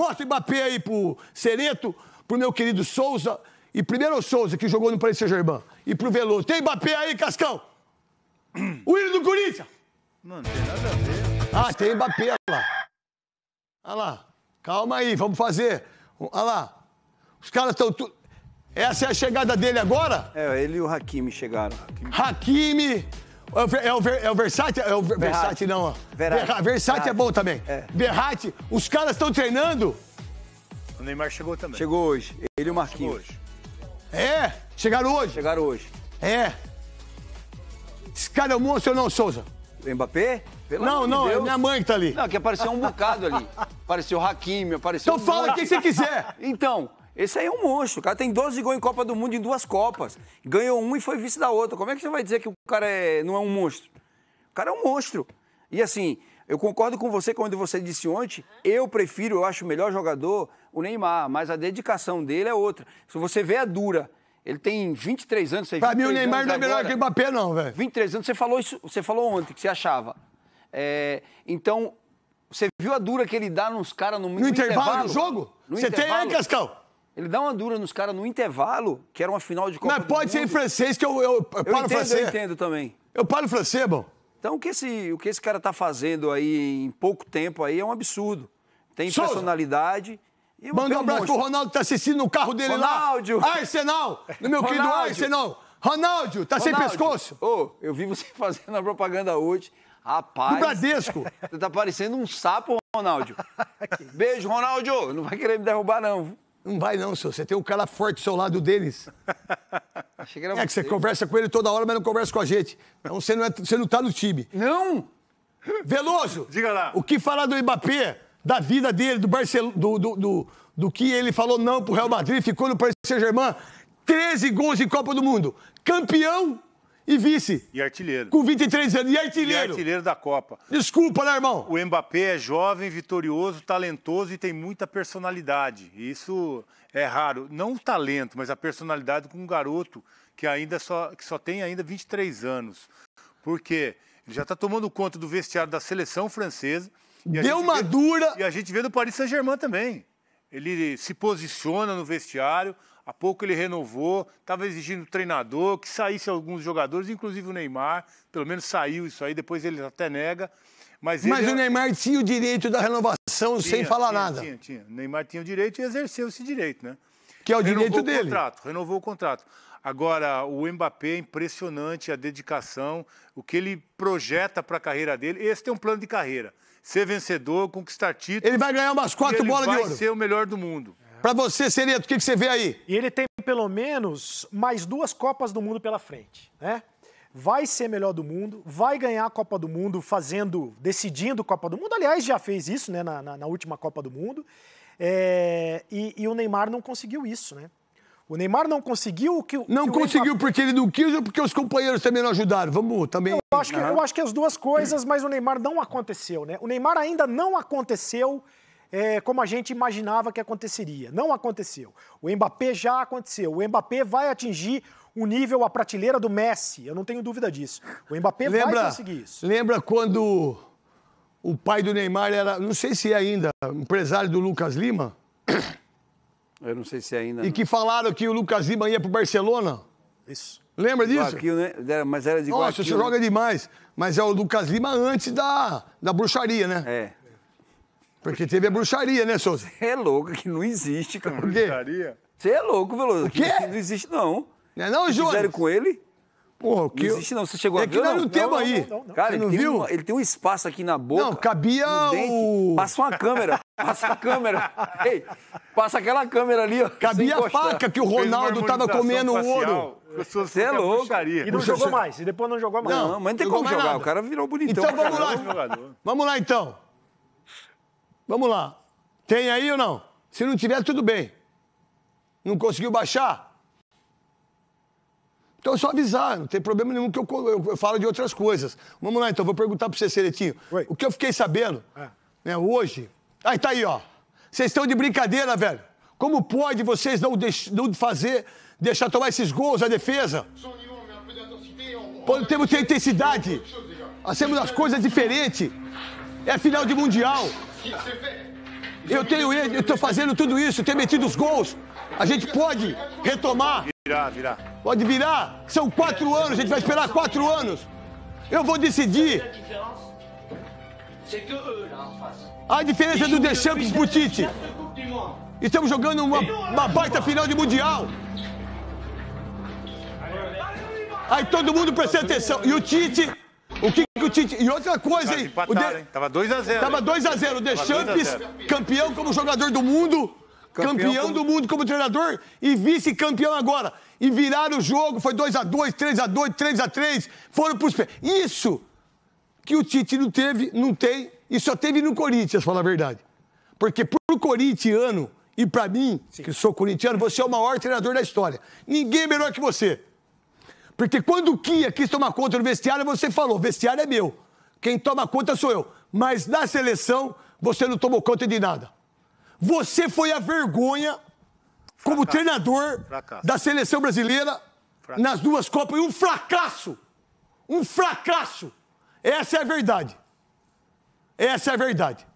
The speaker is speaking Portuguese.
Mostra o Mbappé aí pro Sereto, pro meu querido Souza, e primeiro o Souza, que jogou no Paris Saint-Germain, e pro Veloso. Tem Mbappé aí, Cascão? o hino do Corinthians! Mano, tem nada a ver. Ah, tem Mbappé lá. Olha lá. Calma aí, vamos fazer. Olha lá. Os caras estão. Tu... Essa é a chegada dele agora? É, ele e o Hakimi chegaram. Hakimi é o, é, é o Versace? É o Ver, Versace, não. Verratti. Versace é bom também. É. Verratti, os caras estão treinando? O Neymar chegou também. Chegou hoje. Ele e o Marquinhos. É? Chegaram hoje? Chegaram hoje. É. Esse cara é um monstro ou não, Souza? Mbappé? Pelo não, não, de é minha mãe que tá ali. Não, que apareceu um bocado ali. Apareceu o Hakimi, apareceu... Então um fala monte. quem você quiser. Então, esse aí é um monstro. O cara tem 12 gols em Copa do Mundo em duas Copas. Ganhou um e foi vice da outra. Como é que você vai dizer que o cara é, não é um monstro? O cara é um monstro. E assim, eu concordo com você quando você disse ontem, eu prefiro, eu acho o melhor jogador o Neymar, mas a dedicação dele é outra. Se você vê a é dura, ele tem 23 anos, Pra mim o Neymar não é melhor agora, que o Mbappé não, velho. 23 anos, você falou isso, você falou ontem que você achava. É, então, você viu a dura que ele dá nos caras no, no, no intervalo, intervalo do jogo? No você intervalo, tem aí, Cascão? Ele dá uma dura nos caras no intervalo, que era uma final de Copa Mas pode ser em francês, que eu, eu, eu paro entendo, francês. Eu entendo também. Eu paro francês, bom. Então, o que esse, o que esse cara está fazendo aí em pouco tempo aí é um absurdo. Tem Souza. personalidade. É manda um abraço pro Ronaldo que tá assistindo no carro dele Ronaldo. lá. Ah, Arsenal! É no meu querido Arsenal! Ah, é Ronaldo, tá Ronaldo. sem pescoço? Ô, oh, eu vi você fazendo a propaganda hoje. Rapaz. No Bradesco. Você tá parecendo um sapo, Ronaldo. Beijo, Ronaldo. Não vai querer me derrubar, não. Não vai não, senhor. Você tem um cara forte ao seu lado deles. Achei que era é que você conversa com ele toda hora, mas não conversa com a gente. Então você não, é, você não tá no time. Não! Veloso! Diga lá. O que falar do Mbappé, da vida dele, do, Barcelona. do, do, do, do que ele falou não pro Real Madrid, ficou no Paris Saint-Germain. 13 gols em Copa do Mundo. Campeão e vice. E artilheiro. Com 23 anos. E artilheiro. E artilheiro da Copa. Desculpa, né, irmão? O Mbappé é jovem, vitorioso, talentoso e tem muita personalidade. Isso é raro. Não o talento, mas a personalidade com um garoto que ainda só, que só tem ainda 23 anos. Por quê? Ele já está tomando conta do vestiário da seleção francesa. Deu uma vê, dura. E a gente vê do Paris Saint-Germain também. Ele se posiciona no vestiário, Há pouco ele renovou, estava exigindo o treinador que saísse alguns jogadores, inclusive o Neymar. Pelo menos saiu isso aí, depois ele até nega. Mas, mas o Neymar tinha o direito da renovação tinha, sem falar tinha, nada. Tinha, tinha. O Neymar tinha o direito e exerceu esse direito, né? Que é o renovou direito o dele. Contrato, renovou o contrato. Agora, o Mbappé é impressionante a dedicação, o que ele projeta para a carreira dele. Esse tem um plano de carreira. Ser vencedor, conquistar títulos. Ele vai ganhar umas quatro bolas de ouro. Ele vai ser o melhor do mundo. Para você, Serieto, o que, que você vê aí? E ele tem pelo menos mais duas Copas do Mundo pela frente, né? vai ser melhor do mundo, vai ganhar a Copa do Mundo fazendo, decidindo a Copa do Mundo. Aliás, já fez isso né, na, na, na última Copa do Mundo. É, e, e, o Neymar não conseguiu isso, né? O Neymar não conseguiu o que Não que conseguiu o porque ele não quis ou porque os companheiros também não ajudaram? Vamos também. Eu acho que, eu acho que as duas coisas, mas o Neymar não aconteceu, né? O Neymar ainda não aconteceu é, como a gente imaginava que aconteceria. Não aconteceu. O Mbappé já aconteceu. O Mbappé vai atingir o nível, a prateleira do Messi. Eu não tenho dúvida disso. O Mbappé lembra, vai conseguir isso. Lembra quando o pai do Neymar era, não sei se é ainda, empresário do Lucas Lima? Eu não sei se é ainda. E não. que falaram que o Lucas Lima ia pro Barcelona? Isso. Lembra disso? Guaquil, né? Mas era de Nossa, você joga né? demais. Mas é o Lucas Lima antes da, da bruxaria, né? É. Porque teve a bruxaria, né, Souza? Você é louco, que não existe, cara. Por quê? Bruxaria? Você é louco, Veloso. O quê? Não existe, não. Não é não, Júlio? Fizeram com ele? Porra, o que... Não existe, não. Você chegou é a ver, não? É que não temos aí. Não, não, não. Cara, ele tem, um, ele, tem Um, espaço aqui na boca. Não, cabia o... Passa uma câmera. Passa a câmera. Ei, passa aquela câmera ali, ó. Cabia a faca que o Ronaldo tava comendo facial. ouro. Você é louco. Bruxaria. E não jogou mais. E depois não jogou mais. Não, mas não tem como jogar. Nada. O cara virou bonitão. Então vamos lá. É vamos lá, então. Vamos lá. Tem aí ou não? Se não tiver, tudo bem. Não conseguiu baixar? Então é só avisar, não tem problema nenhum que eu, eu, eu falo de outras coisas. Vamos lá, então, vou perguntar para você, Seretinho. Oi. O que eu fiquei sabendo é. né, hoje. Aí tá aí, ó. Vocês estão de brincadeira, velho. Como pode vocês não, deix, não fazer, deixar tomar esses gols a defesa? Quando temos intensidade, fazemos as coisas diferentes. É final de Mundial. Eu tenho ele, eu estou fazendo tudo isso, tenho metido os gols. A gente pode retomar. Virar, virar. Pode virar. São quatro anos, a gente vai esperar quatro anos. Eu vou decidir. A diferença do Deschamps pro Tite. Estamos jogando uma, uma baita final de Mundial. Aí todo mundo presta atenção. E o Tite Tite. E outra coisa, hein? Empataram, de... hein? Tava 2x0. Tava 2x0. O Deschamps, campeão como jogador do mundo, campeão, campeão como... do mundo como treinador e vice-campeão agora. E viraram o jogo, foi 2x2, 3x2, 3x3, foram pros pés. Isso que o Tite não teve, não tem, e só teve no Corinthians, falar a verdade. Porque pro corintiano, e para mim, Sim. que sou corintiano, você é o maior treinador da história. Ninguém é melhor que você. Porque quando o Kia quis tomar conta do vestiário, você falou: vestiário é meu. Quem toma conta sou eu. Mas na seleção, você não tomou conta de nada. Você foi a vergonha como fracasso. treinador fracasso. da seleção brasileira fracasso. nas duas Copas. E um fracasso! Um fracasso! Essa é a verdade. Essa é a verdade.